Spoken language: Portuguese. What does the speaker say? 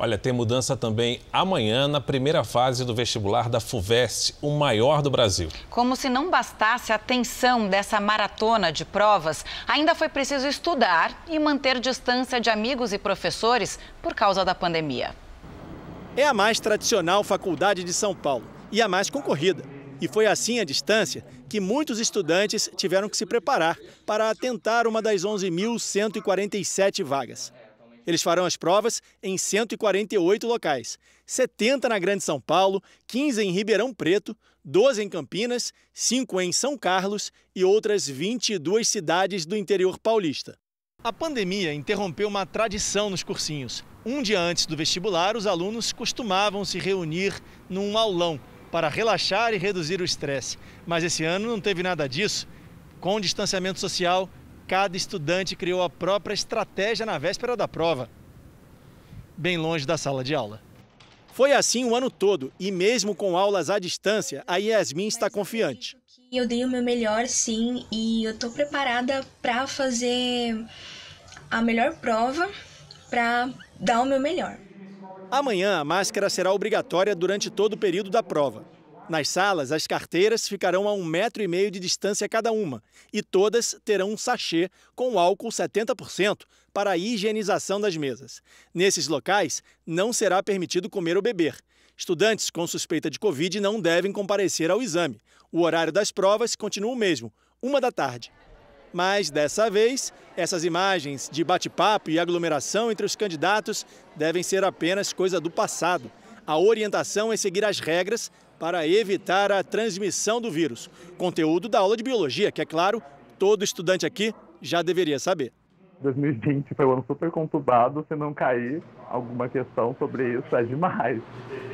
Olha, tem mudança também amanhã na primeira fase do vestibular da FUVEST, o maior do Brasil. Como se não bastasse a tensão dessa maratona de provas, ainda foi preciso estudar e manter distância de amigos e professores por causa da pandemia. É a mais tradicional faculdade de São Paulo e a mais concorrida. E foi assim a distância que muitos estudantes tiveram que se preparar para atentar uma das 11.147 vagas. Eles farão as provas em 148 locais: 70 na Grande São Paulo, 15 em Ribeirão Preto, 12 em Campinas, 5 em São Carlos e outras 22 cidades do interior paulista. A pandemia interrompeu uma tradição nos cursinhos. Um dia antes do vestibular, os alunos costumavam se reunir num aulão para relaxar e reduzir o estresse. Mas esse ano não teve nada disso. Com distanciamento social, cada estudante criou a própria estratégia na véspera da prova, bem longe da sala de aula. Foi assim o ano todo e mesmo com aulas à distância, a Yasmin está confiante. Eu dei o meu melhor, sim, e eu estou preparada para fazer a melhor prova, para dar o meu melhor. Amanhã a máscara será obrigatória durante todo o período da prova. Nas salas, as carteiras ficarão a um metro e meio de distância cada uma e todas terão um sachê com álcool 70% para a higienização das mesas. Nesses locais, não será permitido comer ou beber. Estudantes com suspeita de Covid não devem comparecer ao exame. O horário das provas continua o mesmo, uma da tarde. Mas dessa vez, essas imagens de bate-papo e aglomeração entre os candidatos devem ser apenas coisa do passado. A orientação é seguir as regras para evitar a transmissão do vírus. Conteúdo da aula de biologia, que é claro, todo estudante aqui já deveria saber. 2020 foi um ano super conturbado, se não cair alguma questão sobre isso é demais.